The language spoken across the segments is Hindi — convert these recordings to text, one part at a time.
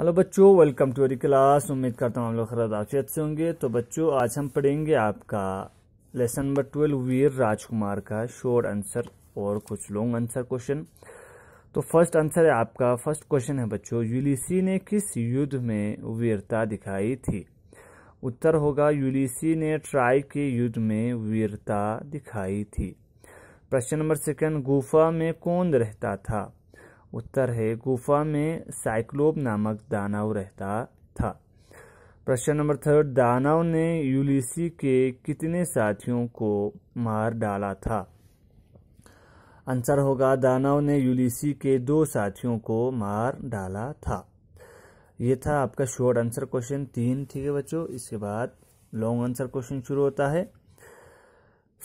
हेलो बच्चों वेलकम टू अरी क्लास उम्मीद करता हूँ हम लोग खराब आफियत से होंगे तो बच्चों आज हम पढ़ेंगे आपका लेसन नंबर ट्वेल्व वीर राजकुमार का शोर आंसर और कुछ लॉन्ग आंसर क्वेश्चन तो फर्स्ट आंसर है आपका फर्स्ट क्वेश्चन है बच्चों यूलिसी ने किस युद्ध में वीरता दिखाई थी उत्तर होगा यूलिसी ने ट्राई के युद्ध में वीरता दिखाई थी प्रश्न नंबर सेकेंड गुफा में कौन रहता था उत्तर है गुफा में साइक्लोप नामक दानव रहता था प्रश्न नंबर थर्ड दानव ने यूलिसी के कितने साथियों को मार डाला था आंसर होगा दानव ने यूलिसी के दो साथियों को मार डाला था यह था आपका शॉर्ट आंसर क्वेश्चन तीन ठीक है बच्चों इसके बाद लॉन्ग आंसर क्वेश्चन शुरू होता है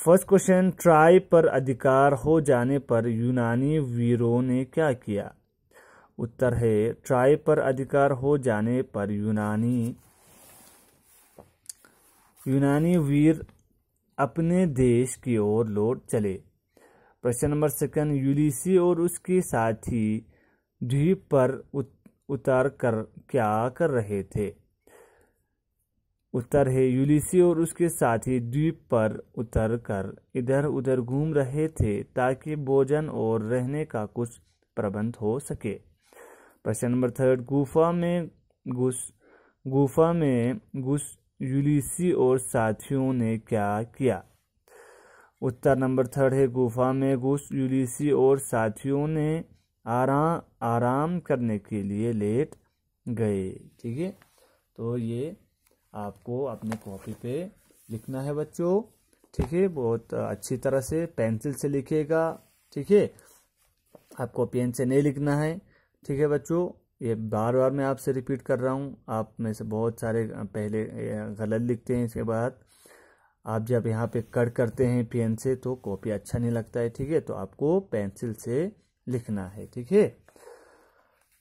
फर्स्ट क्वेश्चन ट्राई पर अधिकार हो जाने पर यूनानी वीरों ने क्या किया उत्तर है ट्राई पर अधिकार हो जाने पर यूनानी यूनानी वीर अपने देश की ओर लौट चले प्रश्न नंबर सेकंड यूलिसी और उसके साथी द्वीप पर उत, उतार कर क्या कर रहे थे उत्तर है यूलिसी और उसके साथी द्वीप पर उतर कर इधर उधर घूम रहे थे ताकि भोजन और रहने का कुछ प्रबंध हो सके प्रश्न नंबर थर्ड गुफा में घुस गुफा में घुस यूलिसी और साथियों ने क्या किया उत्तर नंबर थर्ड है गुफा में घुस यूलिसी और साथियों ने आराम आराम करने के लिए लेट गए ठीक है तो ये आपको अपने कॉपी पे लिखना है बच्चों ठीक है बहुत अच्छी तरह से पेंसिल से लिखेगा ठीक है आपको पेन से नहीं लिखना है ठीक है बच्चों ये बार बार मैं आपसे रिपीट कर रहा हूँ आप में से बहुत सारे पहले गलत लिखते हैं इसके बाद आप जब यहाँ पे कट करते हैं पेन से तो कॉपी अच्छा नहीं लगता है ठीक है तो आपको पेंसिल से लिखना है ठीक है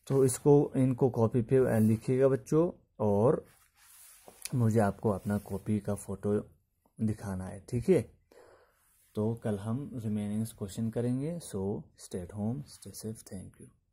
तो इसको इनको कॉपी पे लिखिएगा बच्चों और मुझे आपको अपना कॉपी का फ़ोटो दिखाना है ठीक है तो कल हम रिमेनिंग क्वेश्चन करेंगे so stay at home stay safe thank you